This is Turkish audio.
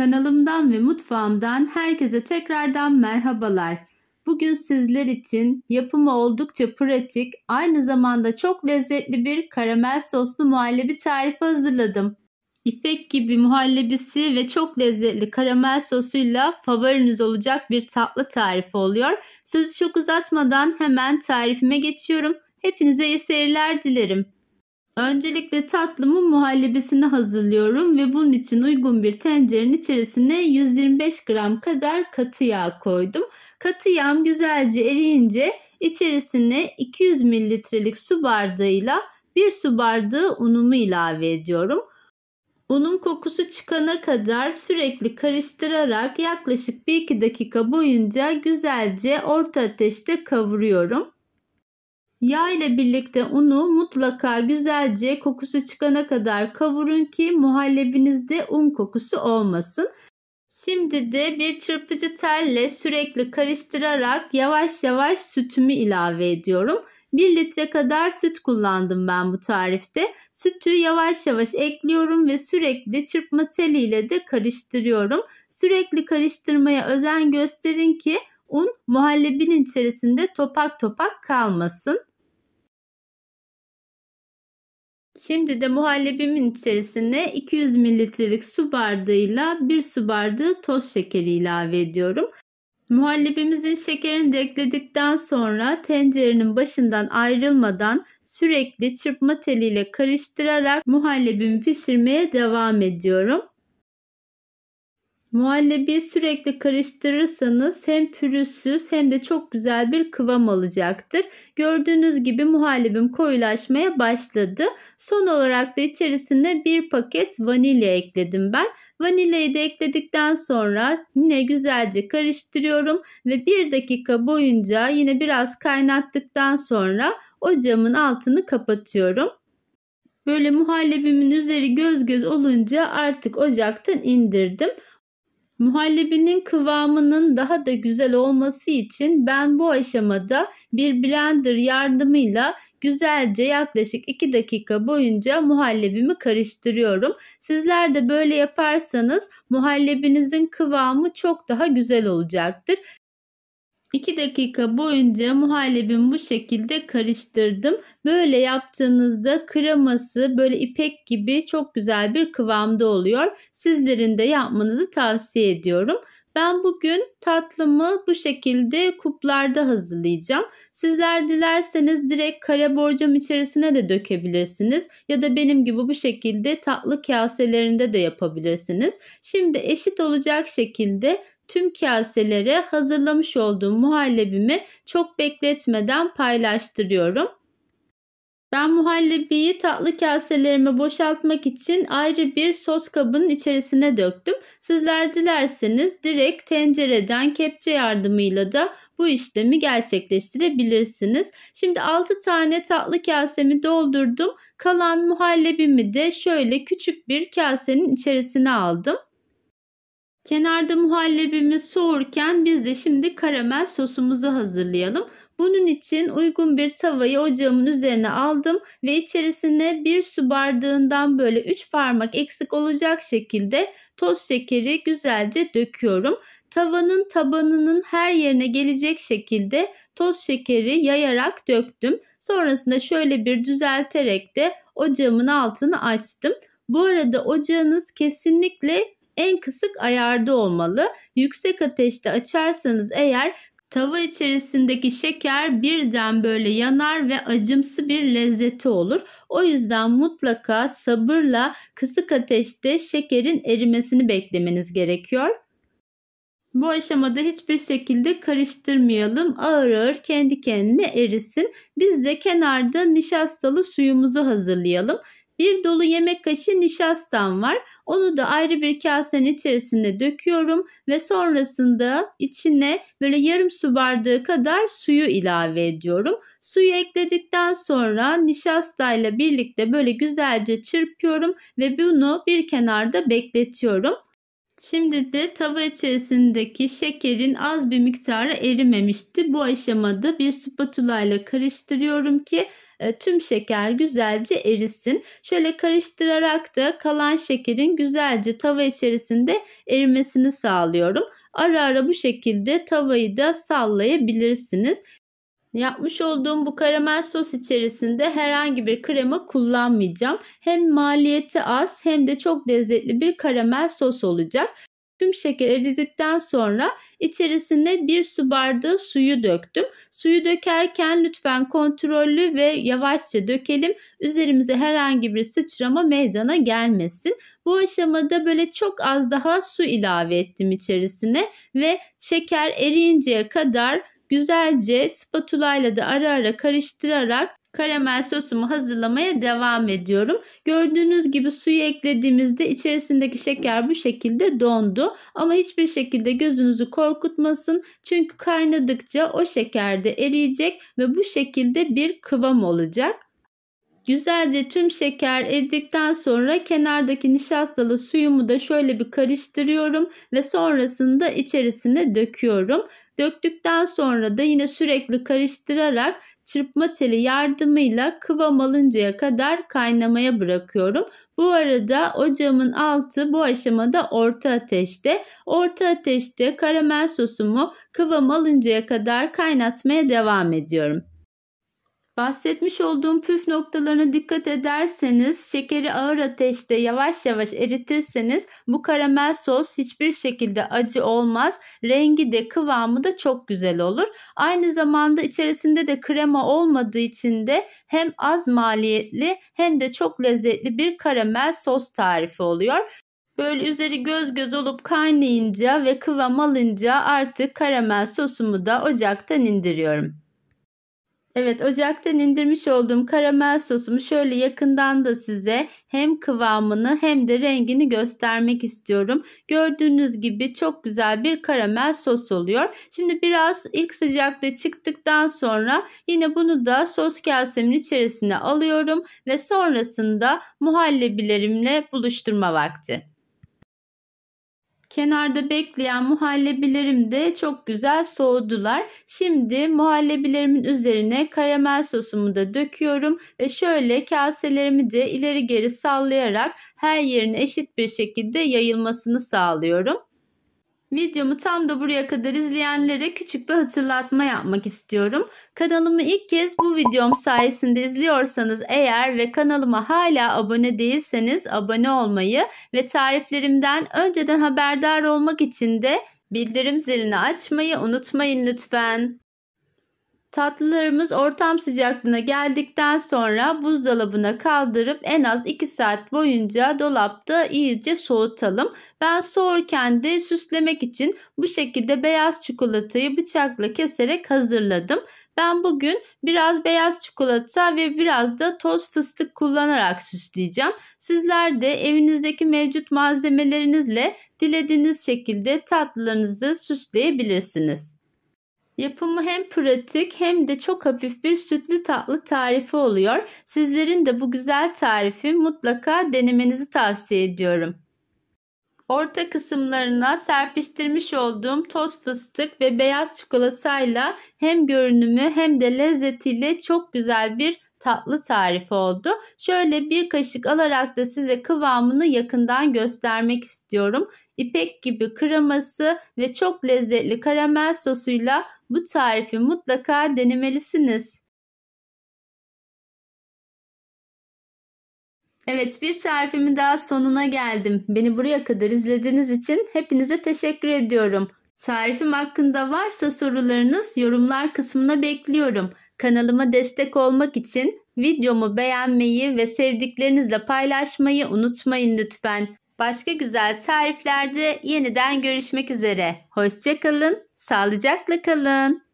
Kanalımdan ve mutfağımdan herkese tekrardan merhabalar. Bugün sizler için yapımı oldukça pratik, aynı zamanda çok lezzetli bir karamel soslu muhallebi tarifi hazırladım. İpek gibi muhallebisi ve çok lezzetli karamel sosuyla favoriniz olacak bir tatlı tarifi oluyor. Sözü çok uzatmadan hemen tarifime geçiyorum. Hepinize iyi seyirler dilerim. Öncelikle tatlımın muhallebisini hazırlıyorum ve bunun için uygun bir tencerenin içerisine 125 gram kadar katı yağ koydum. Katı yağım güzelce eriyince içerisine 200 mililitrelik su bardağıyla bir su bardağı unumu ilave ediyorum. Unum kokusu çıkana kadar sürekli karıştırarak yaklaşık 1-2 dakika boyunca güzelce orta ateşte kavuruyorum. Yağ ile birlikte unu mutlaka güzelce kokusu çıkana kadar kavurun ki muhallebinizde un kokusu olmasın. Şimdi de bir çırpıcı telle sürekli karıştırarak yavaş yavaş sütümü ilave ediyorum. 1 litre kadar süt kullandım ben bu tarifte. Sütü yavaş yavaş ekliyorum ve sürekli çırpma teliyle de karıştırıyorum. Sürekli karıştırmaya özen gösterin ki un muhallebin içerisinde topak topak kalmasın. Şimdi de muhallebimin içerisine 200 mililitrelik su bardağıyla 1 su bardağı toz şekeri ilave ediyorum. Muhallebimizin şekerini de ekledikten sonra tencerenin başından ayrılmadan sürekli çırpma teliyle karıştırarak muhallebimi pişirmeye devam ediyorum. Muhallebi sürekli karıştırırsanız hem pürüzsüz hem de çok güzel bir kıvam alacaktır. Gördüğünüz gibi muhallebim koyulaşmaya başladı. Son olarak da içerisine bir paket vanilya ekledim ben. Vanilyayı da ekledikten sonra yine güzelce karıştırıyorum ve 1 dakika boyunca yine biraz kaynattıktan sonra ocağımın altını kapatıyorum. Böyle muhallebimin üzeri göz göz olunca artık ocaktan indirdim. Muhallebinin kıvamının daha da güzel olması için ben bu aşamada bir blender yardımıyla güzelce yaklaşık 2 dakika boyunca muhallebimi karıştırıyorum. Sizler de böyle yaparsanız muhallebinizin kıvamı çok daha güzel olacaktır. 2 dakika boyunca muhallebimi bu şekilde karıştırdım. Böyle yaptığınızda kreması böyle ipek gibi çok güzel bir kıvamda oluyor. Sizlerin de yapmanızı tavsiye ediyorum. Ben bugün tatlımı bu şekilde kuplarda hazırlayacağım. Sizler dilerseniz direkt kare borcam içerisine de dökebilirsiniz. Ya da benim gibi bu şekilde tatlı kaselerinde de yapabilirsiniz. Şimdi eşit olacak şekilde tüm kaselere hazırlamış olduğum muhallebimi çok bekletmeden paylaştırıyorum. Ben muhallebiyi tatlı kaselerime boşaltmak için ayrı bir sos kabının içerisine döktüm. Sizler dilerseniz direkt tencereden kepçe yardımıyla da bu işlemi gerçekleştirebilirsiniz. Şimdi 6 tane tatlı kasemi doldurdum. Kalan muhallebimi de şöyle küçük bir kasenin içerisine aldım. Kenarda muhallebimiz soğurken biz de şimdi karamel sosumuzu hazırlayalım. Bunun için uygun bir tavayı ocağımın üzerine aldım ve içerisine bir su bardağından böyle 3 parmak eksik olacak şekilde toz şekeri güzelce döküyorum. Tavanın tabanının her yerine gelecek şekilde toz şekeri yayarak döktüm. Sonrasında şöyle bir düzelterek de ocağımın altını açtım. Bu arada ocağınız kesinlikle en kısık ayarda olmalı. Yüksek ateşte açarsanız eğer Tava içerisindeki şeker birden böyle yanar ve acımsı bir lezzeti olur. O yüzden mutlaka sabırla kısık ateşte şekerin erimesini beklemeniz gerekiyor. Bu aşamada hiçbir şekilde karıştırmayalım. Ağır ağır kendi kendine erisin. Biz de kenarda nişastalı suyumuzu hazırlayalım. Bir dolu yemek kaşığı nişastam var. Onu da ayrı bir kasenin içerisine döküyorum ve sonrasında içine böyle yarım su bardağı kadar suyu ilave ediyorum. Suyu ekledikten sonra nişastayla birlikte böyle güzelce çırpıyorum ve bunu bir kenarda bekletiyorum. Şimdi de tava içerisindeki şekerin az bir miktarı erimemişti. Bu aşamada bir spatula ile karıştırıyorum ki e, tüm şeker güzelce erisin. Şöyle karıştırarak da kalan şekerin güzelce tava içerisinde erimesini sağlıyorum. Ara ara bu şekilde tavayı da sallayabilirsiniz. Yapmış olduğum bu karamel sos içerisinde herhangi bir krema kullanmayacağım. Hem maliyeti az hem de çok lezzetli bir karamel sos olacak. Tüm şeker eridikten sonra içerisine bir su bardağı suyu döktüm. Suyu dökerken lütfen kontrollü ve yavaşça dökelim. Üzerimize herhangi bir sıçrama meydana gelmesin. Bu aşamada böyle çok az daha su ilave ettim içerisine ve şeker eriyinceye kadar Güzelce spatula ile de ara ara karıştırarak karamel sosumu hazırlamaya devam ediyorum. Gördüğünüz gibi suyu eklediğimizde içerisindeki şeker bu şekilde dondu. Ama hiçbir şekilde gözünüzü korkutmasın. Çünkü kaynadıkça o şeker de eriyecek ve bu şekilde bir kıvam olacak. Güzelce tüm şeker eridikten sonra kenardaki nişastalı suyumu da şöyle bir karıştırıyorum ve sonrasında içerisine döküyorum. Döktükten sonra da yine sürekli karıştırarak çırpma teli yardımıyla kıvam alıncaya kadar kaynamaya bırakıyorum. Bu arada ocağımın altı bu aşamada orta ateşte. Orta ateşte karamel sosumu kıvam alıncaya kadar kaynatmaya devam ediyorum. Bahsetmiş olduğum püf noktalarına dikkat ederseniz, şekeri ağır ateşte yavaş yavaş eritirseniz bu karamel sos hiçbir şekilde acı olmaz. Rengi de kıvamı da çok güzel olur. Aynı zamanda içerisinde de krema olmadığı için de hem az maliyetli hem de çok lezzetli bir karamel sos tarifi oluyor. Böyle üzeri göz göz olup kaynayınca ve kıvam alınca artık karamel sosumu da ocaktan indiriyorum. Evet ocaktan indirmiş olduğum karamel sosumu şöyle yakından da size hem kıvamını hem de rengini göstermek istiyorum. Gördüğünüz gibi çok güzel bir karamel sos oluyor. Şimdi biraz ilk sıcakta çıktıktan sonra yine bunu da sos kasemin içerisine alıyorum ve sonrasında muhallebilerimle buluşturma vakti. Kenarda bekleyen muhallebilerim de çok güzel soğudular. Şimdi muhallebilerimin üzerine karamel sosumu da döküyorum ve şöyle kaselerimi de ileri geri sallayarak her yerine eşit bir şekilde yayılmasını sağlıyorum. Videomu tam da buraya kadar izleyenlere küçük bir hatırlatma yapmak istiyorum. Kanalımı ilk kez bu videom sayesinde izliyorsanız eğer ve kanalıma hala abone değilseniz abone olmayı ve tariflerimden önceden haberdar olmak için de bildirim zilini açmayı unutmayın lütfen. Tatlılarımız ortam sıcaklığına geldikten sonra buzdolabına kaldırıp en az 2 saat boyunca dolapta iyice soğutalım. Ben soğurken de süslemek için bu şekilde beyaz çikolatayı bıçakla keserek hazırladım. Ben bugün biraz beyaz çikolata ve biraz da toz fıstık kullanarak süsleyeceğim. Sizler de evinizdeki mevcut malzemelerinizle dilediğiniz şekilde tatlılarınızı süsleyebilirsiniz. Yapımı hem pratik hem de çok hafif bir sütlü tatlı tarifi oluyor. Sizlerin de bu güzel tarifi mutlaka denemenizi tavsiye ediyorum. Orta kısımlarına serpiştirmiş olduğum toz fıstık ve beyaz çikolatayla hem görünümü hem de lezzetiyle çok güzel bir tatlı tarifi oldu. Şöyle bir kaşık alarak da size kıvamını yakından göstermek istiyorum. İpek gibi kreması ve çok lezzetli karamel sosuyla bu tarifi mutlaka denemelisiniz. Evet bir tarifimin daha sonuna geldim. Beni buraya kadar izlediğiniz için hepinize teşekkür ediyorum. Tarifim hakkında varsa sorularınız yorumlar kısmına bekliyorum. Kanalıma destek olmak için videomu beğenmeyi ve sevdiklerinizle paylaşmayı unutmayın lütfen. Başka güzel tariflerde yeniden görüşmek üzere. Hoşçakalın, sağlıcakla kalın.